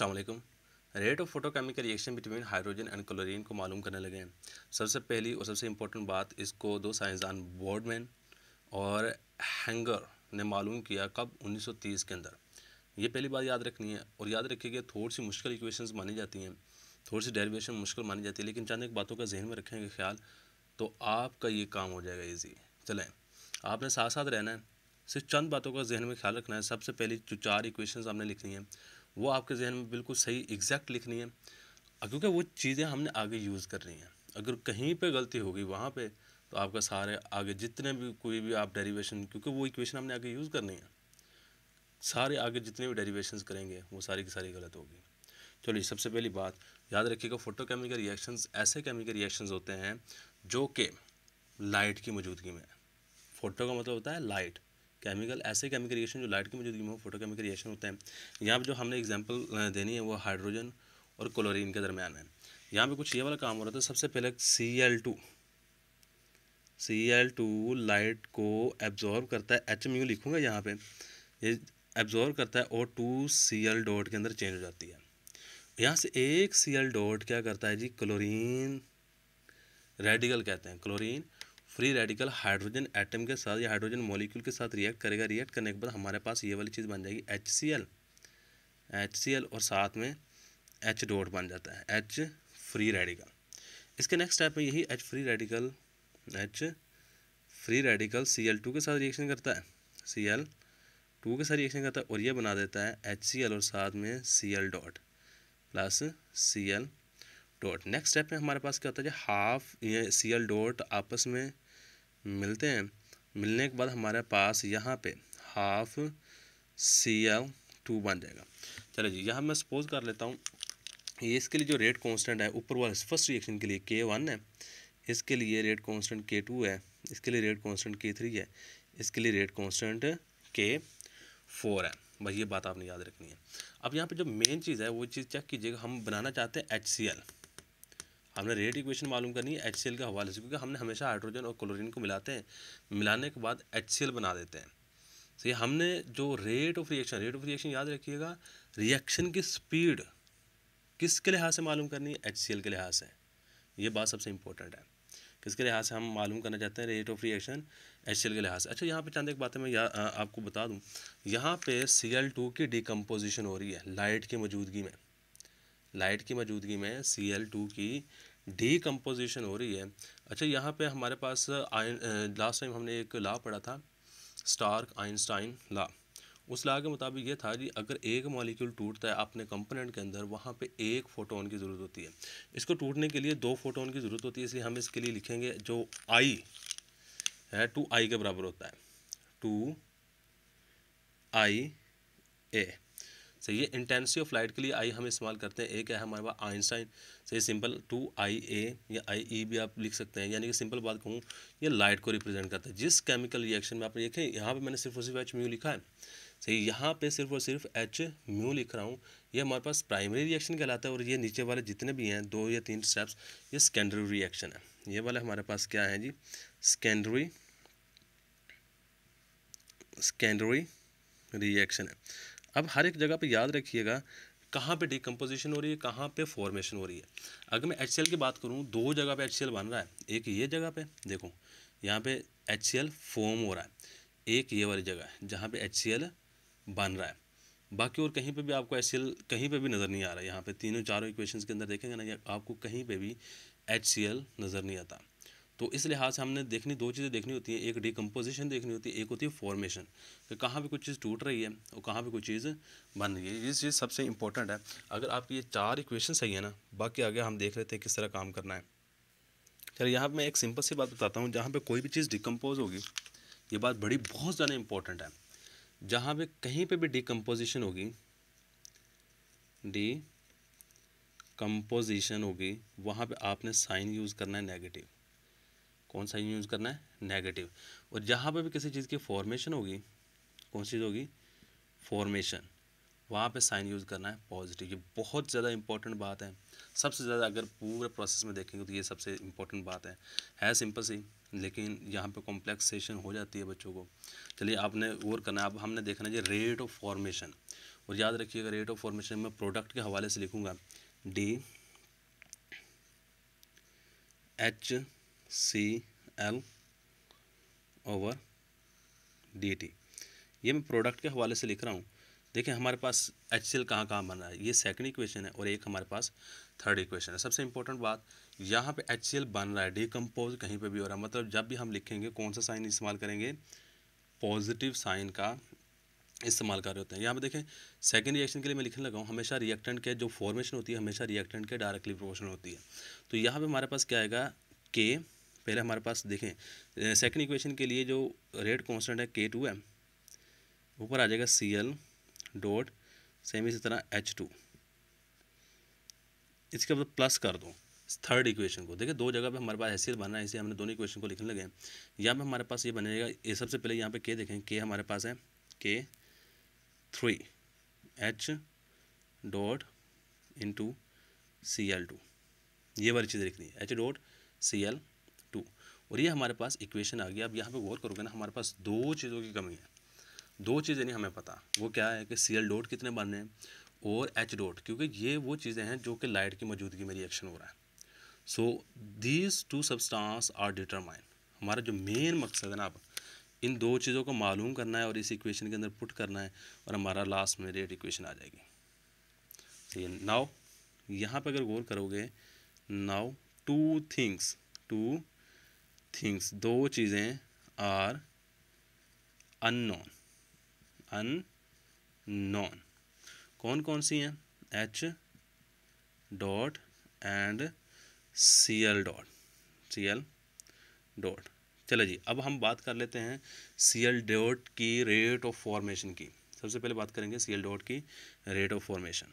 अल्लाम rate of photochemical reaction between hydrogen and chlorine को मालूम करने लगे हैं सबसे पहली और सबसे इम्पोर्टेंट बात इसको दो साइंसदान बोर्डमैन और हैंगर ने मालूम किया कब 1930 के अंदर ये पहली बात याद रखनी है और याद कि थोड़ी सी मुश्किल इक्वेशन मानी जाती हैं थोड़ी सी डेरिवेशन मुश्किल मानी जाती है लेकिन चंद एक बातों का जहन में रखेंगे ख्याल तो आपका ये काम हो जाएगा ईजी चलें आपने साथ साथ रहना है सिर्फ चंद बातों का जहन में ख्याल रखना है सबसे पहली जो चार इक्वेशन आपने लिखनी है वो आपके जहन में बिल्कुल सही एग्जैक्ट लिखनी है क्योंकि वो चीज़ें हमने आगे यूज़ करनी है अगर कहीं पे गलती होगी वहाँ पे तो आपका सारे आगे जितने भी कोई भी आप डेरिवेशन क्योंकि वो इक्वेशन हमने आगे यूज़ करनी है सारे आगे जितने भी डेरिवेशन करेंगे वो सारी की सारी गलत होगी चलिए सबसे पहली बात याद रखिएगा फोटो केमिकल रिएक्शन ऐसे केमिकल रिएक्शन होते हैं जो कि लाइट की मौजूदगी में फोटो का मतलब होता है लाइट केमिकल ऐसे केमिकल रिएक्शन जो लाइट की मौजूदगी में फोटो केमिकल रिएक्शन होते हैं यहाँ पर जो हमने एग्जाम्पल देनी है वो हाइड्रोजन और क्लोरीन के दरमियान है यहाँ पे कुछ ये वाला काम हो रहा था सबसे पहले C L two C L two light को एब्जॉर्व करता है एच म्यू लिखूँगा यहाँ पे ये एब्जॉर्व करता है और टू सी एल डॉट के अंदर चेंज हो जाती है यहाँ से एक सी एल डॉट क्या करता है जी क्लोरीन रेडिकल कहते हैं chlorine free radical hydrogen atom के साथ या हाइड्रोजन मॉलिक्यूल के साथ रिएक्ट करेगा रिएक्ट करने के बाद हमारे पास ये वाली चीज़ बन जाएगी H C L H C L और साथ में एच डॉट बन जाता है एच फ्री रेडिकल इसके नेक्स्ट स्टेप में यही H free radical H free radical C L two के साथ रिएक्शन करता है सी एल टू के साथ रिएक्शन करता है और ये बना देता है एच सी एल और साथ में C L dot plus C L dot next step में हमारे पास क्या होता है हाफ सी एल डॉट आपस में मिलते हैं मिलने के बाद हमारे पास यहाँ पे हाफ सी एल टू बन जाएगा चलो जी यहाँ मैं सपोज कर लेता हूँ ये इसके लिए जो रेट कांस्टेंट है ऊपर वाले फर्स्ट रिएक्शन के लिए के वन है इसके लिए रेट कांस्टेंट के टू है इसके लिए रेट कांस्टेंट के थ्री है इसके लिए रेट कांस्टेंट के फोर है भाई ये बात आपने याद रखनी है अब यहाँ पे जो मेन चीज़ है वो चीज़ चेक कीजिएगा हम बनाना चाहते हैं एच सी एल हमने रेट इक्वेशन मालूम करनी है एच के हवाले से क्योंकि हमने हमेशा हाइड्रोजन और क्लोरीन को मिलाते हैं मिलाने के बाद एच बना देते हैं तो ये हमने जो rate of reaction rate of reaction याद रखिएगा रिएक्शन की स्पीड किसके लिहाज से मालूम करनी है एच के लिहाज से ये बात सबसे इंपॉर्टेंट है किसके लिहाज से हम मालूम करना चाहते हैं रेट ऑफ रिएक्शन एच के लिहाज से अच्छा यहाँ पे चंद एक बातें मैं या, आ, आपको बता दूँ यहाँ पे सी की डिकम्पोजिशन हो रही है लाइट की मौजूदगी में लाइट की मौजूदगी में सी एल टू की डी कम्पोजिशन हो रही है अच्छा यहाँ पे हमारे पास आयन लास्ट टाइम हमने एक ला पढ़ा था स्टार्क आइंस्टाइन ला उस ला के मुताबिक ये था कि अगर एक मॉलिक्यूल टूटता है अपने कंपोनेंट के अंदर वहाँ पे एक फोटोन की ज़रूरत होती है इसको टूटने के लिए दो फोटोन की ज़रूरत होती है इसलिए हम इसके लिए लिखेंगे जो आई है टू आई के बराबर होता है टू आई ए सही है इंटेंसिटी ऑफ लाइट के लिए आई हम इस्तेमाल करते हैं एक है हमारे पास आइंस्टाइन सही सिंपल टू आई ए या आई ई e भी आप लिख सकते हैं यानी कि सिंपल बात कहूँ ये लाइट को रिप्रेजेंट करता है जिस केमिकल रिएक्शन में आप देखें यहाँ पर मैंने सिर्फ और सिर्फ एच म्यू लिखा है सही यहाँ पे सिर्फ और सिर्फ एच म्यू लिख रहा हूँ ये हमारे पास प्राइमरी रिएक्शन कहलाता है और ये नीचे वाले जितने भी हैं दो या तीन स्टेप्स ये सेकेंडरी रिएक्शन है ये वाला हमारे पास क्या है जी सेकेंडरी सेकेंडरी रिएक्शन है अब हर एक जगह पर याद रखिएगा कहाँ पे डिकम्पोजिशन हो रही है कहाँ पे फॉर्मेशन हो रही है अगर मैं एच की बात करूँ दो जगह पे एच बन रहा है एक ये जगह पे देखो यहाँ पे एच फॉर्म हो रहा है एक ये वाली जगह है जहाँ पे एच बन रहा है बाकी और कहीं पे भी आपको एच कहीं पे भी नज़र नहीं आ रहा है यहाँ पर तीनों चारों इक्वेशन के अंदर देखेंगे ना आपको कहीं पर भी एच नज़र नहीं आता तो इस लिहाज से हमने देखनी दो चीज़ें देखनी होती हैं एक डिकम्पोजिशन देखनी होती है एक होती है फॉर्मेशन कि कहाँ पर कोई चीज़ टूट रही है और कहाँ पर कोई चीज़ बन रही है ये चीज़ सबसे इंपॉर्टेंट है अगर आपकी ये चार इक्वेशन सही है ना बाकी आगे हम देख लेते हैं किस तरह काम करना है चलिए यहाँ पर मैं एक सिंपल सी बात बताता हूँ जहाँ पर कोई भी चीज़ डिकम्पोज होगी ये बात बड़ी बहुत ज़्यादा इंपॉर्टेंट है जहाँ पर कहीं पर भी डिकम्पोजिशन होगी डी कंपोजिशन होगी वहाँ पे आपने साइन यूज़ करना है नेगेटिव कौन सा यूज़ करना है नेगेटिव और जहाँ पर भी किसी चीज़ की फॉर्मेशन होगी कौन चीज़ होगी फॉर्मेशन वहाँ पे साइन यूज़ करना है पॉजिटिव ये बहुत ज़्यादा इंपॉर्टेंट बात है सबसे ज़्यादा अगर पूरे प्रोसेस में देखेंगे तो ये सबसे इंपॉर्टेंट बात है है सिंपल सी लेकिन यहाँ पे कॉम्प्लेक्सेशन हो जाती है बच्चों को चलिए आपने और करना अब हमने देखना है रेट ऑफ फॉर्मेशन और याद रखिएगा रेट ऑफ फॉर्मेशन मैं प्रोडक्ट के हवाले से लिखूँगा D H C L over D T ये मैं प्रोडक्ट के हवाले से लिख रहा हूँ देखिए हमारे पास एच सी एल कहाँ कहाँ बन रहा है ये सेकंड इक्वेशन है और एक हमारे पास थर्ड इक्वेशन है सबसे इंपॉर्टेंट बात यहाँ पे एच सी एल बन रहा है डिकम्पोज कहीं पे भी हो रहा है मतलब जब भी हम लिखेंगे कौन सा साइन इस्तेमाल करेंगे पॉजिटिव साइन का इस्तेमाल कर रहे होते हैं यहाँ पे देखें सेकंड रिएक्शन के लिए मैं लिखने लगा हूँ हमेशा रिएक्टेंट के जो फॉर्मेशन होती है हमेशा रिएक्टेंट के डायरेक्टली प्रोपोर्शनल होती है तो यहाँ पे हमारे पास क्या आएगा के पहले हमारे पास देखें सेकंड इक्वेशन के लिए जो रेट कांस्टेंट है के टू है ऊपर आ जाएगा सी एल डॉट सेम इसी तरह एच टू इसके बाद प्लस कर दो थर्ड इक्वेशन को देखिए दो जगह पे हमारे पास बन रहा है इसे हमने दोनों इक्वेशन को लिखने लगे हैं यहाँ पर हमारे पास ये बनेगा जाएगा ये सबसे पहले यहाँ पे के देखें के हमारे पास है K three H dot into C L two ये वाली चीज़ लिखनी है एच डॉट सी एल और ये हमारे पास इक्वेशन आ गई अब यहाँ पे गौर करोगे ना हमारे पास दो चीज़ों की कमी है दो चीज़ें नहीं हमें पता वो क्या है कि सी एल डोट कितने बनने हैं और एच डोट क्योंकि ये वो चीज़ें हैं जो कि लाइट की मौजूदगी में रिएक्शन हो रहा है so these two substance are determine हमारा जो मेन मकसद है ना आप इन दो चीज़ों को मालूम करना है और इस इक्वेशन के अंदर पुट करना है और हमारा लास्ट में रेट इक्वेशन आ जाएगी सही है नाव यहाँ पर अगर गौर करोगे now two things two things दो चीज़ें आर अननोन अन नॉन कौन कौन सी हैं H dot and C L dot C L dot चलो जी अब हम बात कर लेते हैं सी एल डॉट की रेट ऑफ फॉर्मेशन की सबसे पहले बात करेंगे सी एल डॉट की rate of formation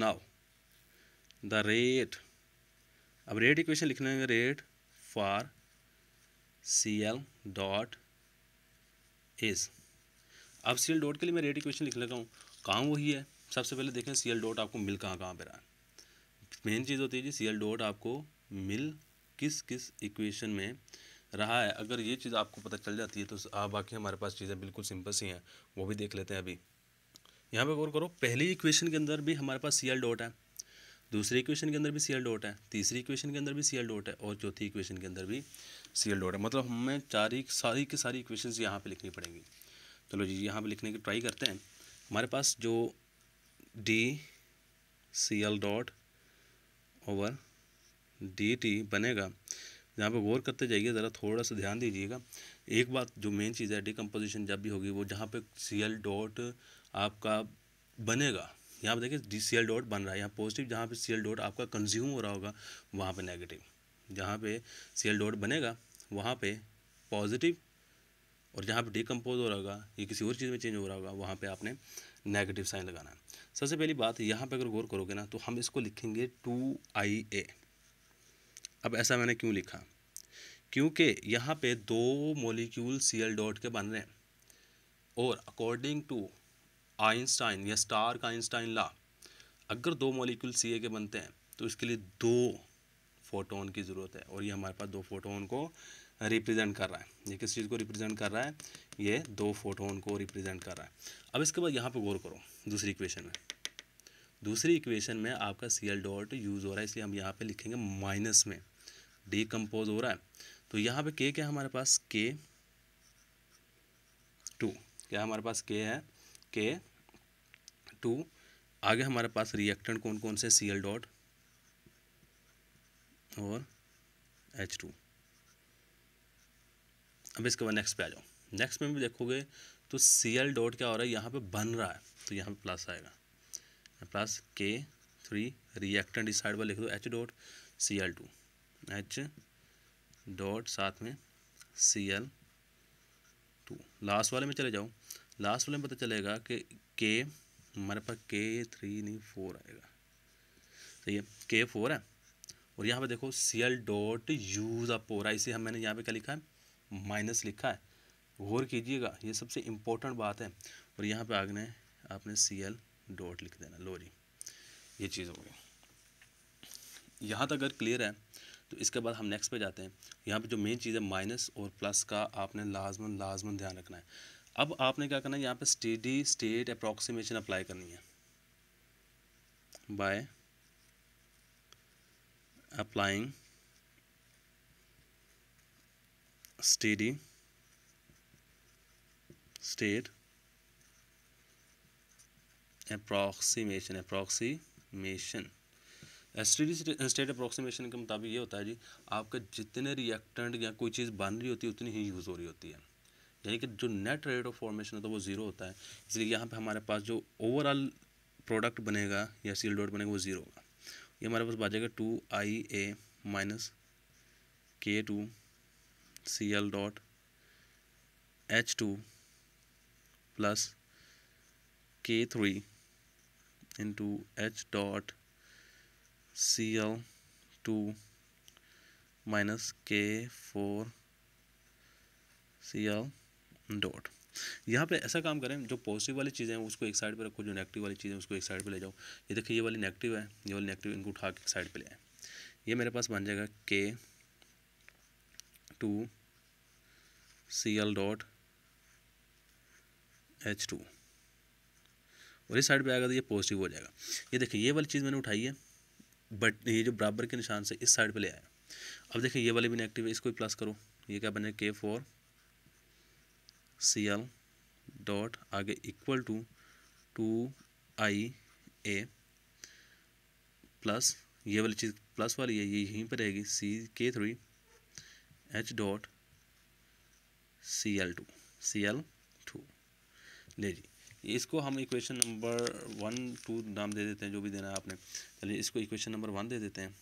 now the rate अब रेट इक्वेशन लिखने में rate for C L dot is अब सी एल डॉट के लिए मैं रेडी इक्वेशन लिख लेता हूँ काम वही है सबसे पहले देखें सी एल डॉट आपको मिल कहाँ कहाँ पर रहा है मेन चीज़ होती है जी सी एल डॉट आपको मिल किस किस इक्वेशन में रहा है अगर ये चीज़ आपको पता चल जाती है तो आप बाकी हमारे पास चीज़ें बिल्कुल सिंपल सी हैं वो भी देख लेते हैं अभी यहाँ पे गौर करो पहली इक्वेशन के अंदर भी हमारे पास सी एल डॉट है दूसरे इक्वेशन के अंदर भी सी एल डॉट है तीसरी इक्वेशन के अंदर भी सी एल डॉट है और चौथी इक्वेशन के अंदर भी सी एल डॉट है मतलब हमें चार ही सारी की सारी इक्वेशन यहाँ पर लिखनी पड़ेंगी चलो जी यहाँ पर लिखने की ट्राई करते हैं हमारे पास जो D C L dot over D T बनेगा यहाँ पे गौर करते जाइए ज़रा थोड़ा सा ध्यान दीजिएगा एक बात जो मेन चीज़ है डिकम्पोजिशन जब भी होगी वो जहाँ पे सी एल डॉट आपका बनेगा यहाँ पर देखिए डी सी एल डॉट बन रहा है यहाँ पॉजिटिव जहाँ पे सी एल डॉट आपका कंज्यूम हो रहा होगा वहाँ पे नेगेटिव जहाँ पे सी एल डॉट बनेगा वहाँ पे पॉजिटिव और जहाँ पे डिकम्पोज हो रहा होगा ये किसी और चीज़ में चेंज हो रहा होगा वहाँ पे आपने नेगेटिव साइन लगाना है सबसे पहली बात यहाँ पे अगर गौर करोगे ना तो हम इसको लिखेंगे टू आई ए अब ऐसा मैंने क्यों लिखा क्योंकि यहाँ पर दो मोलिक्यूल सी एल डॉट के बन रहे हैं और अकॉर्डिंग टू आइंस्टाइन या स्टार का आइंस्टाइन ला अगर दो मॉलिक्यूल सी के बनते हैं तो इसके लिए दो फोटोन की ज़रूरत है और ये हमारे पास दो फोटोन को रिप्रेजेंट कर रहा है ये किस चीज़ को रिप्रेजेंट कर रहा है ये दो फोटोन को रिप्रेजेंट कर रहा है अब इसके बाद यहाँ पर गौर करो दूसरी इक्वेशन में दूसरी इक्वेशन में आपका सी एल डॉट यूज़ हो रहा है इसलिए हम यहाँ पे लिखेंगे माइनस में डीकम्पोज हो रहा है तो यहाँ पे के क्या है हमारे पास के टू क्या हमारे पास के है के टू आगे हमारे पास रिएक्टेंट कौन कौन से सी एल डॉट और एच टू अब इसके बाद नेक्स्ट पे आ जाओ नेक्स्ट में भी देखोगे तो सी एल डॉट क्या हो रहा है यहाँ पे बन रहा है तो यहाँ पे प्लस आएगा प्लस के थ्री रिएक्टेंट इस साइड पर लिख दो H dot C L two H dot साथ में सी एल टू लास्ट वाले में चले जाओ लास्ट वाले में पता चलेगा कि के हमारे पास के थ्री नहीं फोर आएगा सही है के फोर है और यहाँ पे देखो C L dot use up हो रहा है इसे हम मैंने यहाँ पे क्या लिखा है माइनस लिखा है गौर कीजिएगा ये सबसे इम्पोर्टेंट बात है और यहाँ पे आगने आपने सी एल डॉट लिख देना लो जी ये चीज़ हो गई यहाँ तक अगर क्लियर है तो इसके बाद हम नेक्स्ट पे जाते हैं यहाँ पे जो मेन चीज़ है माइनस और प्लस का आपने लाजमन लाजमन ध्यान रखना है अब आपने क्या करना है यहाँ पे स्टेडी स्टेट अप्रोक्सीमेशन अप्लाई करनी है by applying steady state approximation approximation steady state approximation के मुताबिक ये होता है जी आपका जितने रिएक्टेंट या कोई चीज़ बन रही होती है उतनी ही यूज़ हो रही होती है यानी कि जो नेट रेट ऑफ फॉर्मेशन होता है वो ज़ीरो होता है इसलिए यहाँ पे हमारे पास जो ओवरऑल प्रोडक्ट बनेगा या सील डॉट बनेगा वो ज़ीरो होगा ये हमारे पास जाएगा two I A minus K two C L dot H two plus K three into H dot C L two minus K four C L dot यहाँ पे ऐसा काम करें जो पॉजिटिव वाली चीज़ें हैं उसको एक साइड पे रखो जो नेगेटिव वाली चीज़ें उसको एक साइड पे ले जाओ ये देखिए ये वाली नेगेटिव है ये वाली नेगेटिव इनको उठा के एक साइड पे ले आए ये मेरे पास बन जाएगा K two C L dot H two और इस साइड पे आएगा तो ये पॉजिटिव हो जाएगा ये देखिए ये वाली चीज़ मैंने उठाई है बट ये जो बराबर के निशान से इस साइड पर ले आया अब देखिए ये वाली भी नेगेटिव है इसको भी प्लस करो ये क्या बन जाएगा K four C L dot आगे equal to two I A plus ये वाली चीज़ प्लस वाली है ये यहीं पर रहेगी C K three H dot C L two C L two ले जी इसको हम इक्वेशन नंबर वन टू नाम दे देते हैं जो भी देना है आपने चलिए इसको इक्वेशन नंबर वन दे देते हैं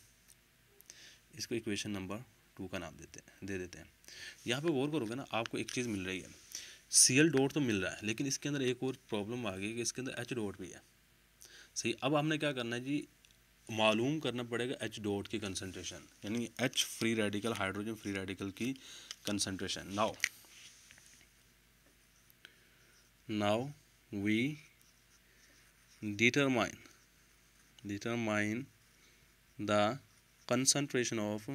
इसको इक्वेशन नंबर टू का नाम देते हैं दे देते हैं यहाँ पे गौर करोगे ना आपको एक चीज़ मिल रही है सी एल डॉट तो मिल रहा है लेकिन इसके अंदर एक और प्रॉब्लम आ गई कि इसके अंदर एच डॉट भी है सही अब हमने क्या करना है जी मालूम करना पड़ेगा एच डॉट की कंसनट्रेशन यानी H free radical hydrogen free radical की concentration now now we determine determine the concentration of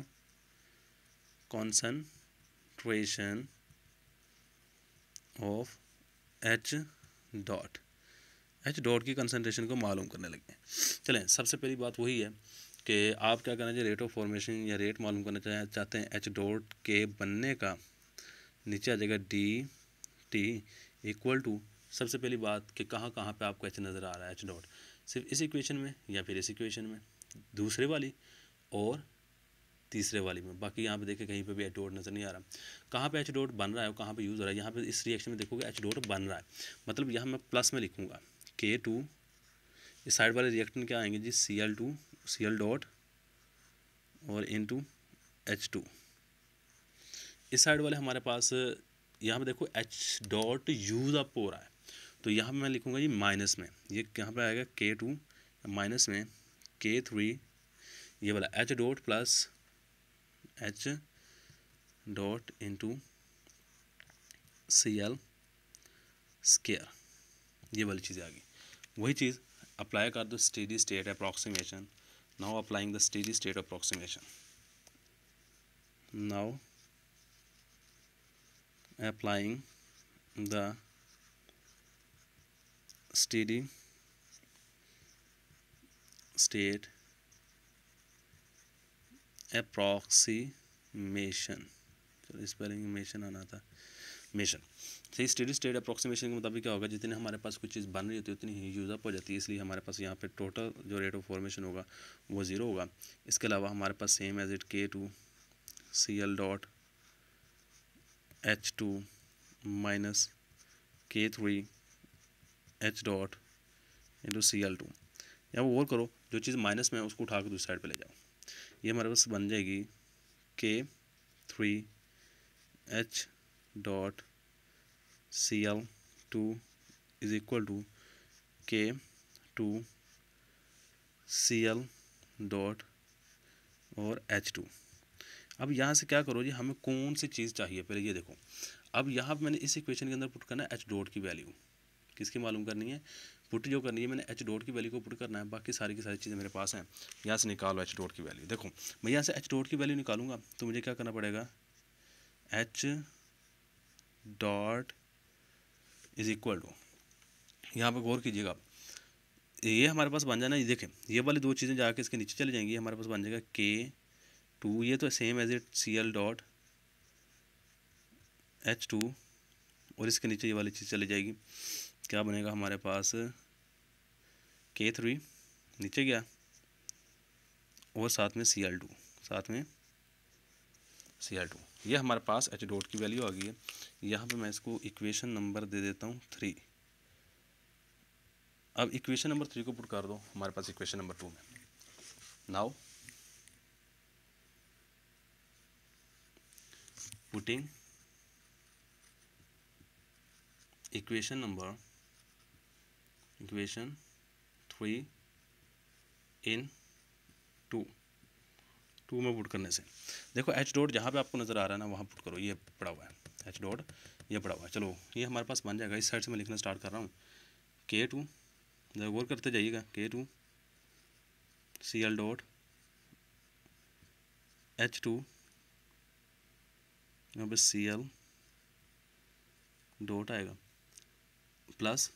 concentration of H dot H dot की कंसनट्रेशन को मालूम करने लगे चलें सबसे पहली बात वही है कि आप क्या करना चाहिए रेट ऑफ फॉर्मेशन या रेट मालूम करना चाहते हैं एच डॉट के बनने का नीचे आ जाएगा डी टी इक्वल टू सबसे पहली बात कि कहाँ कहाँ पे आपको एच नज़र आ रहा है एच डॉट सिर्फ इस इक्वेशन में या फिर इस इक्वेशन में दूसरे वाली और तीसरे वाली में बाकी यहाँ पे देखिए कहीं पे भी एच डॉट नज़र नहीं आ रहा कहाँ पे एच डॉट बन रहा है और कहाँ पे यूज़ हो रहा है यहाँ पे इस रिएक्शन में देखोगे एच डॉट बन रहा है मतलब यहाँ मैं प्लस में लिखूँगा के टू इस साइड वाले रिएक्टन क्या आएंगे जी C L two C L dot और इन टू एच टू इस साइड वाले हमारे पास यहाँ पे देखो एच डॉट यूज़ अप हो रहा है तो यहाँ पे मैं लिखूँगा जी माइनस में ये यहाँ पे आएगा के टू माइनस में के थ्री ये वाला H dot plus H dot into C L square ये वाली चीज़ें आ गई वही चीज़ अप्लाई कर दो steady state approximation now applying the steady state approximation now applying the steady state approximation चलो स्पेलिंग मेशन आना था मेशन सही स्टेडी स्टेट अप्रॉक्सीमेशन के मुताबिक क्या होगा जितने हमारे पास कोई चीज़ बन रही होती है उतनी ही यूज़अप हो जाती है इसलिए हमारे पास यहाँ पे टोटल जो रेट ऑफ फॉर्मेशन होगा वो ज़ीरो होगा इसके अलावा हमारे पास same as it K two C L dot H two minus K three H dot into C L two या वो और करो जो चीज़ माइनस में है उसको उठा के दूसरी साइड पर ले जाओ ये हमारे पास बन जाएगी K three H dot C L two is equal to K two C L dot और एच टू अब यहाँ से क्या करो जी हमें कौन सी चीज़ चाहिए पहले ये देखो अब यहाँ मैंने इस इक्वेशन के अंदर पुट करना है एच डॉट की वैल्यू किसकी मालूम करनी है पुट जो करनी है मैंने एच डॉट की वैल्यू को पुट करना है बाकी सारी की सारी चीज़ें मेरे पास हैं यहाँ से निकालो एच डॉट की वैल्यू देखो मैं यहाँ से एच डॉट की वैल्यू निकालूंगा तो मुझे क्या करना पड़ेगा H dot is equal to यहाँ पर गौर कीजिएगा आप ये हमारे पास बन जाना ये देखें ये वाली दो चीज़ें जाके इसके नीचे चली जाएंगी हमारे पास बन जाएगा के टू ये तो same as it C L dot H two और इसके नीचे ये वाली चीज़ चली जाएगी क्या बनेगा हमारे पास के थ्री नीचे गया और साथ में सी एल टू साथ में सी एल टू ये हमारे पास एच डॉट की वैल्यू आ गई है यहाँ पे मैं इसको इक्वेशन नंबर दे देता हूँ थ्री अब इक्वेशन नंबर थ्री को पुट कर दो हमारे पास इक्वेशन नंबर टू में now putting equation number equation three in to two में पुट करने से देखो एच डॉट जहाँ पे आपको नज़र आ रहा है ना वहाँ पुट करो ये पड़ा हुआ है एच डॉट ये पड़ा हुआ है चलो ये हमारे पास बन जाएगा इस साइड से मैं लिखना स्टार्ट कर रहा हूँ के टू गौर करते जाइएगा K two C L dot H two यहाँ पर सी एल डॉट आएगा plus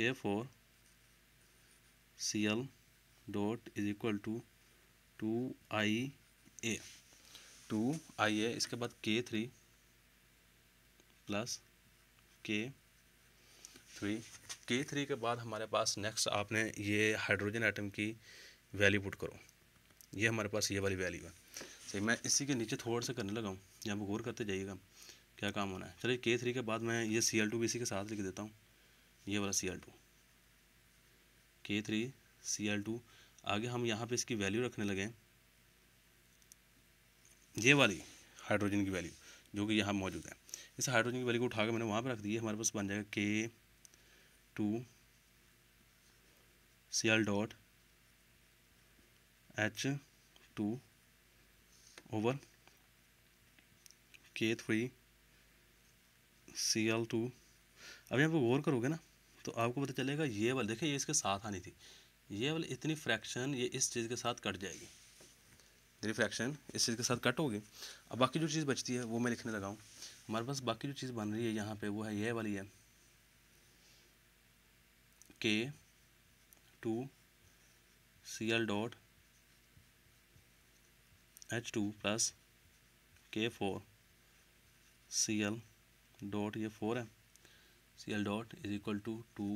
K four C L dot is equal to two I A two I A इसके बाद K three plus K three K three के बाद हमारे पास next आपने ये हाइड्रोजन आइटम की वैल्यू पुट करो ये हमारे पास ये वाली वैल्यू है सही मैं इसी के नीचे थोड़ा सा करने लगा हूँ यहाँ पर गौर करते जाइएगा क्या काम होना है चलिए के थ्री के बाद मैं ये सी एल टू भी इसी के साथ लिख देता हूँ ये वाला C two K three C two आगे हम यहाँ पे इसकी वैल्यू रखने लगे ये वाली हाइड्रोजन की वैल्यू जो कि यहाँ मौजूद है इस हाइड्रोजन की वैल्यू को उठाकर मैंने वहाँ पर रख दी है हमारे पास बन जाएगा K two C L dot H two over K three C L two अब यहाँ पर गौर करोगे ना तो आपको पता चलेगा ये वाली देखिए ये इसके साथ आनी थी ये वाली इतनी फ्रैक्शन ये इस चीज़ के साथ कट जाएगी इतनी फ्रैक्शन इस चीज़ के साथ कट होगी अब बाकी जो चीज़ बचती है वो मैं लिखने लगा हूँ हमारे पास बाकी जो चीज़ बन रही है यहाँ पे वो है ये वाली है K two C L dot H two plus K four C L dot ये फोर है C L dot is equal to two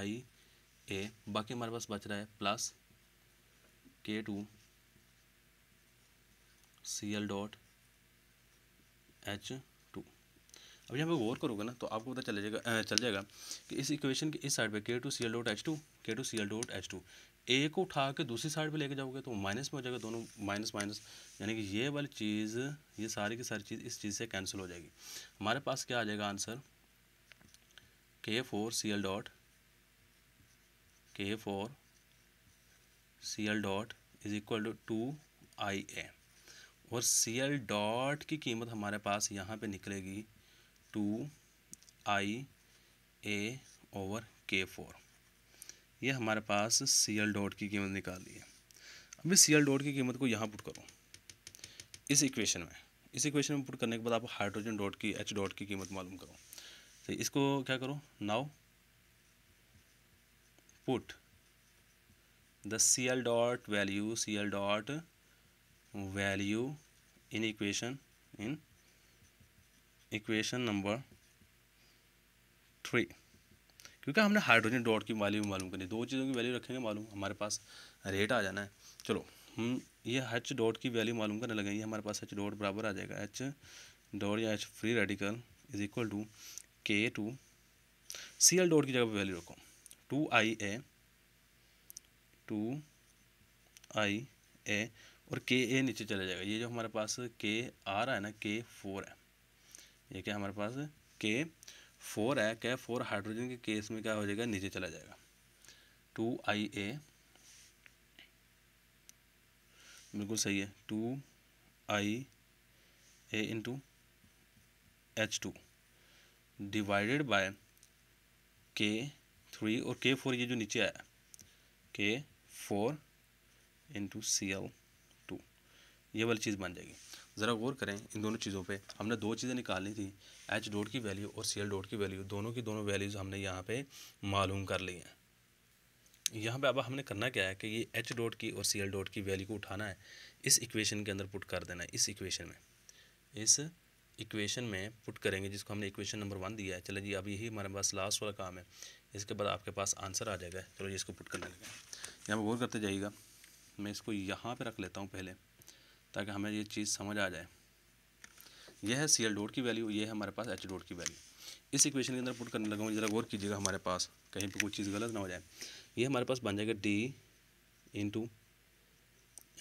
I A बाकी हमारे पास बच रहा है plus K two C L dot H two अब यहाँ पे गौर करोगे ना तो आपको पता चले जाएगा चल जाएगा कि इस इक्वेशन के इस साइड पे K two C L dot H two K two C L dot H two A को उठा के दूसरी साइड पे लेके जाओगे तो माइनस में हो जाएगा दोनों माइनस माइनस यानी कि ये वाली चीज़ ये सारी की सारी चीज़ इस चीज़ से कैंसिल हो जाएगी हमारे पास क्या आ जाएगा answer K four C L dot K four C L dot is equal to two I A और सी एल डॉट की कीमत हमारे पास यहाँ पे निकलेगी two I A over K four ये हमारे पास सी एल डॉट की कीमत निकाल निकाली है अभी सी एल डॉट की कीमत को यहाँ पुट करो इस इक्वेशन में इस इक्वेशन में पुट करने के बाद आप हाइड्रोजन डॉट की एच डॉट की कीमत मालूम करो तो इसको क्या करो now put the C L dot value C L dot value in equation in equation number three क्योंकि हमने हाइड्रोजन डॉट की वैल्यू मालूम करनी दो चीज़ों की वैल्यू रखेंगे मालूम हमारे पास रेट आ जाना है चलो हम ये एच डॉट की वैल्यू मालूम करने लगेंगे हमारे पास एच डॉट बराबर आ जाएगा एच डॉट या H free radical is equal to K two C L dot की जगह पे वैल्यू रखो to I A two I A और के ए नीचे चला जाएगा ये जो हमारे पास के आ रहा है ना के फोर है ये क्या हमारे पास के फोर है क्या फोर हाइड्रोजन के केस में क्या हो जाएगा नीचे चला जाएगा टू आई ए बिल्कुल सही है two I A into H two divided by K three और के फोर ये जो नीचे आया K four into C L two ये वाली चीज़ बन जाएगी ज़रा गौर करें इन दोनों चीज़ों पे हमने दो चीज़ें निकालनी थी एच डॉट की वैल्यू और सी एल डॉट की वैल्यू दोनों की दोनों वैल्यूज़ हमने यहाँ पे मालूम कर ली हैं यहाँ पे अब हमने करना क्या है कि ये एच डॉट की और सी एल डॉट की वैल्यू को उठाना है इस इक्वेशन के अंदर पुट कर देना है इस इक्वेशन में इस इक्वेशन में पुट करेंगे जिसको हमने इक्वेशन नंबर वन दिया है चलो जी अब यही हमारे पास लास्ट वाला काम है इसके बाद आपके पास आंसर आ जाएगा चलो जी इसको पुट करने लगे यहाँ पर गौर करते जाइएगा मैं इसको यहाँ पर रख लेता हूँ पहले ताकि हमें ये चीज़ समझ आ जाए यह है सी एल डोड की वैल्यू ये है हमारे पास एच डोड की वैल्यू इस इक्वेशन के अंदर पुट करने लगा ज़रा गौर कीजिएगा हमारे पास कहीं पर कोई चीज़ गलत ना हो जाए ये हमारे पास बन जाएगा D into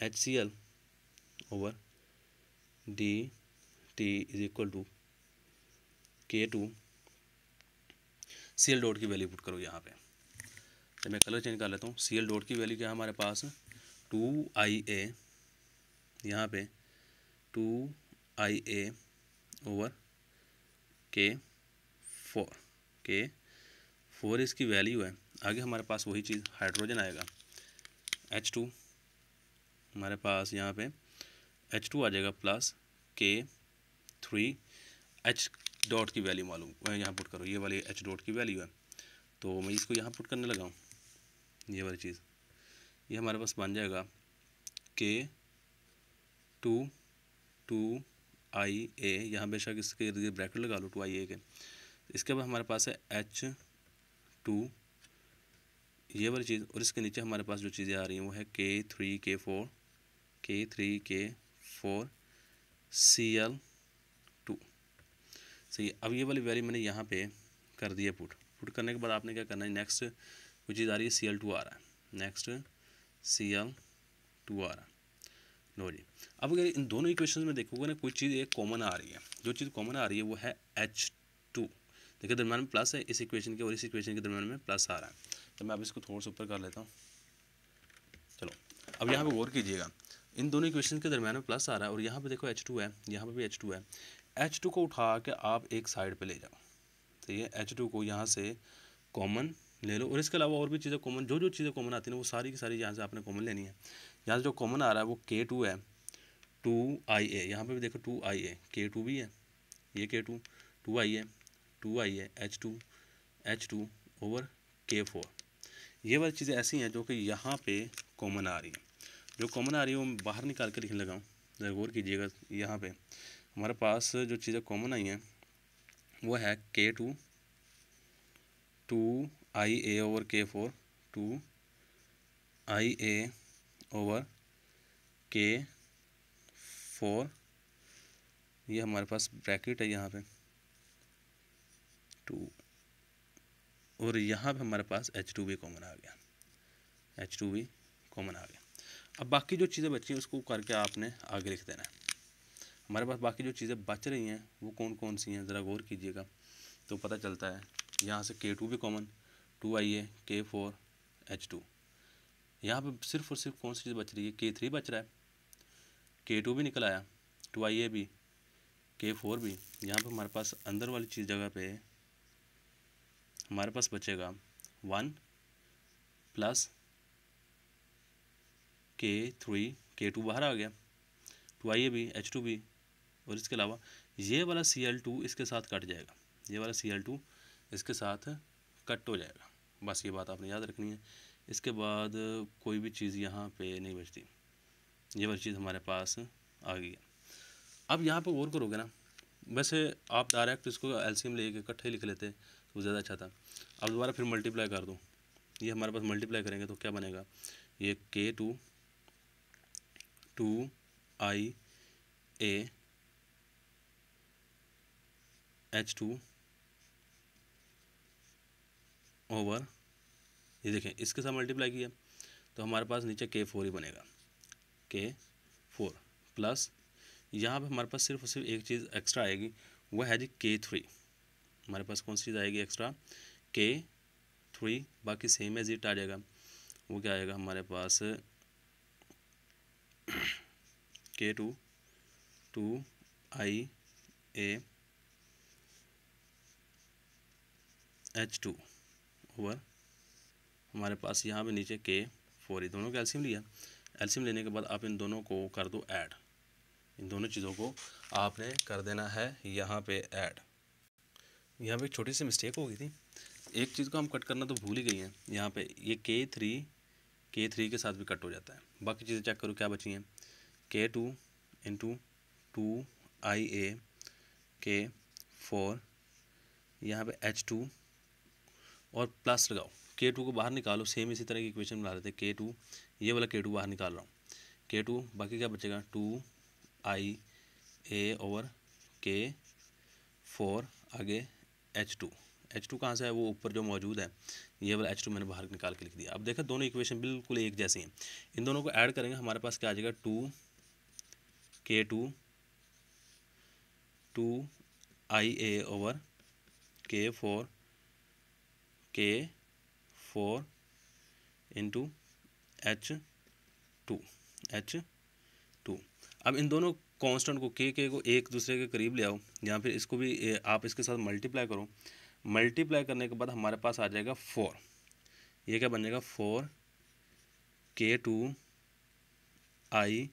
H C L over D T is equal to K two C L dot की वैल्यू पुट करो यहाँ पे तो मैं कलर चेंज कर लेता हूँ सी एल डॉट की वैल्यू क्या है हमारे पास टू आई ए यहाँ पे two I A over K four K four इसकी वैल्यू है आगे हमारे पास वही चीज़ हाइड्रोजन आएगा एच टू हमारे पास यहाँ पे एच टू आ जाएगा plus K three H dot की वैल्यू मालूम मैं यहाँ पुट करो ये वाली एच डॉट की वैल्यू है तो मैं इसको यहाँ पुट करने लगा हूँ ये वाली चीज़ ये हमारे पास बन जाएगा K two two I A यहाँ बेशक इसके इर्द गिर्द ब्रैकेट लगा लो टू आई ए के इसके बाद हमारे पास है एच टू ये वाली चीज़ और इसके नीचे हमारे पास जो चीज़ें आ रही हैं वो है के थ्री के फोर के थ्री के फोर सी एल सही अब ये वाली वैल्यू मैंने यहाँ पे कर दी है पुट पुट करने के बाद आपने क्या करना है नेक्स्ट वो चीज़ आ रही है सी एल टू आ रहा है नेक्स्ट सी एल टू आ रहा है नो जी अब अगर इन दोनों इक्वेशन में देखोगे ना कुछ चीज़ एक कॉमन आ रही है जो चीज़ कॉमन आ रही है वो है एच टू देखिए दरम्यान में प्लस है इस इक्वेशन के और इस इक्वेशन के दरम्यान में प्लस आ रहा है तो मैं अब इसको थोड़ा सा ऊपर कर लेता हूँ चलो अब यहाँ पर गौर कीजिएगा इन दोनों इक्वेशन के दरमियान में प्लस आ रहा है और यहाँ पे देखो एच टू है यहाँ पे भी एच टू है एच टू को उठा के आप एक साइड पे ले जाओ तो है एच टू को यहाँ से कॉमन ले लो और इसके अलावा और भी चीज़ें कॉमन जो जो चीज़ें कॉमन आती हैं वो सारी की सारी यहाँ से आपने कॉमन लेनी है यहाँ से जो कॉमन आ रहा है वो के टू है टू आई ए यहाँ पर भी देखो टू आई ए के टू भी है ये K two two I A two I A H two H two over K four ये वाली चीज़ें ऐसी हैं जो कि यहाँ पे कॉमन आ रही हैं जो कॉमन आ रही है वो बाहर निकाल के लिखने लगा गौर कीजिएगा यहाँ पे हमारे पास जो चीज़ें कॉमन आई हैं वो है K two two I A over K four two I A over K four ये हमारे पास ब्रैकेट है यहाँ पे टू और यहाँ पे हमारे पास एच टू भी कॉमन आ गया एच टू भी कॉमन आ गया अब बाकी जो चीज़ें बची हैं उसको करके आपने आगे लिख देना है हमारे पास बाकी जो चीज़ें बच रही हैं वो कौन कौन सी हैं ज़रा गौर कीजिएगा तो पता चलता है यहाँ से के टू भी common to I A K four H two यहाँ पर सिर्फ और सिर्फ कौन सी चीज़ बच रही है के थ्री बच रहा है के टू भी निकल आया टू आई ए भी के फोर भी यहाँ पर हमारे पास अंदर वाली चीज़ जगह पे हमारे पास बचेगा one plus K three K two बाहर आ गया टू आई ए भी एच टू भी और इसके अलावा ये वाला सी एल टू इसके साथ कट जाएगा ये वाला सी एल टू इसके साथ कट हो जाएगा बस ये बात आपने याद रखनी है इसके बाद कोई भी चीज़ यहाँ पे नहीं बचती ये वाली चीज़ हमारे पास आ गई है अब यहाँ पे गौर करोगे ना वैसे आप डायरेक्ट इसको एलसीएम लेके इकट्ठे लिख लेते तो ज़्यादा अच्छा था अब दोबारा फिर मल्टीप्लाई कर दो ये हमारे पास मल्टीप्लाई करेंगे तो क्या बनेगा ये K two two I A H two over ये देखें इसके साथ मल्टीप्लाई किया तो हमारे पास नीचे के फोर ही बनेगा के फोर प्लस यहाँ पे हमारे पास सिर्फ और सिर्फ एक चीज़ एक्स्ट्रा आएगी वह है जी के थ्री हमारे पास कौन सी चीज़ आएगी एक्स्ट्रा के थ्री बाकी सेम है जीट आ जाएगा वो क्या आएगा हमारे पास K two two I A H two over हमारे पास यहाँ पे नीचे के फोर ये दोनों का एल्सीम लिया एल्सियम लेने के बाद आप इन दोनों को कर दो ऐड इन दोनों चीज़ों को आपने कर देना है यहाँ पे ऐड यहाँ पे एक छोटी सी मिस्टेक हो गई थी एक चीज़ को हम कट करना तो भूल ही गई हैं यहाँ पे ये के थ्री के थ्री के साथ भी कट हो जाता है बाकी चीज़ें चेक करो क्या बची हैं K two in to two I A K four यहाँ पर एच टू और प्लस लगाओ के टू को बाहर निकालो सेम इसी तरह की इक्वेशन बना रहे थे के टू ये वाला के टू बाहर निकाल रहा हूँ के टू बाकी क्या बचेगा two I A over K four आगे एच टू एच टू कहाँ से है वो ऊपर जो मौजूद है ये वाला एच टू मैंने बाहर निकाल के लिख दिया अब देखा दोनों इक्वेशन बिल्कुल एक जैसी हैं इन दोनों को ऐड करेंगे हमारे पास क्या आ जाएगा two K two two I A over K four K four into H two H two अब इन दोनों कांस्टेंट को के के को एक दूसरे के करीब ले आओ या फिर इसको भी आप इसके साथ मल्टीप्लाई करो मल्टीप्लाई करने के बाद हमारे पास आ जाएगा फोर ये क्या बन जाएगा four K two I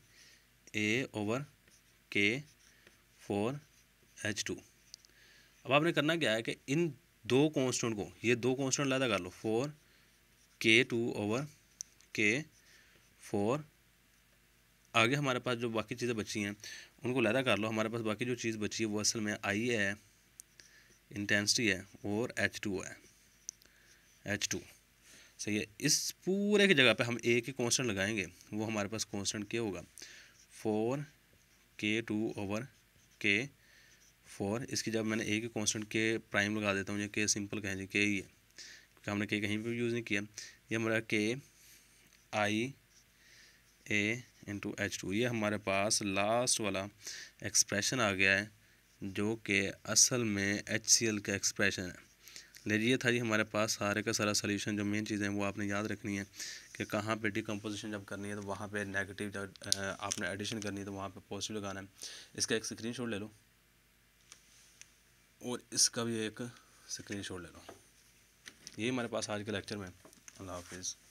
A over K four H two अब आपने करना क्या है कि इन दो कांस्टेंट को ये दो कांस्टेंट लादा कर लो four K two over K four आगे हमारे पास जो बाकी चीज़ें बची हैं उनको लादा कर लो हमारे पास बाकी जो चीज़ बची है वो असल में आई है इंटेंसिटी है और एच टू है एच टू सही है इस पूरे की जगह पे हम एक ही कांस्टेंट लगाएंगे वो हमारे पास कांस्टेंट के होगा four K two over K four इसकी जब मैंने ए के कॉन्सटेंट के प्राइम लगा देता हूँ ये के सिंपल कहें के ही है क्योंकि हमने के कहीं पर भी यूज़ नहीं किया ये हमारा K I A into H two ये हमारे पास लास्ट वाला एक्सप्रेशन आ गया है जो कि असल में एच सी एल का एक्सप्रेशन है ले ये था जी हमारे पास सारे का सारा सोल्यूशन जो मेन चीज़ें हैं वो आपने याद रखनी है कि कहाँ पे डिकम्पोजिशन जब करनी है तो वहाँ पे नेगेटिव जब आपने एडिशन करनी है तो वहाँ पे पॉजिटिव लगाना है इसका एक स्क्रीनशॉट ले लो और इसका भी एक स्क्रीन शॉट ले लो यही हमारे पास आज के लेक्चर में अल्लाह हाफिज़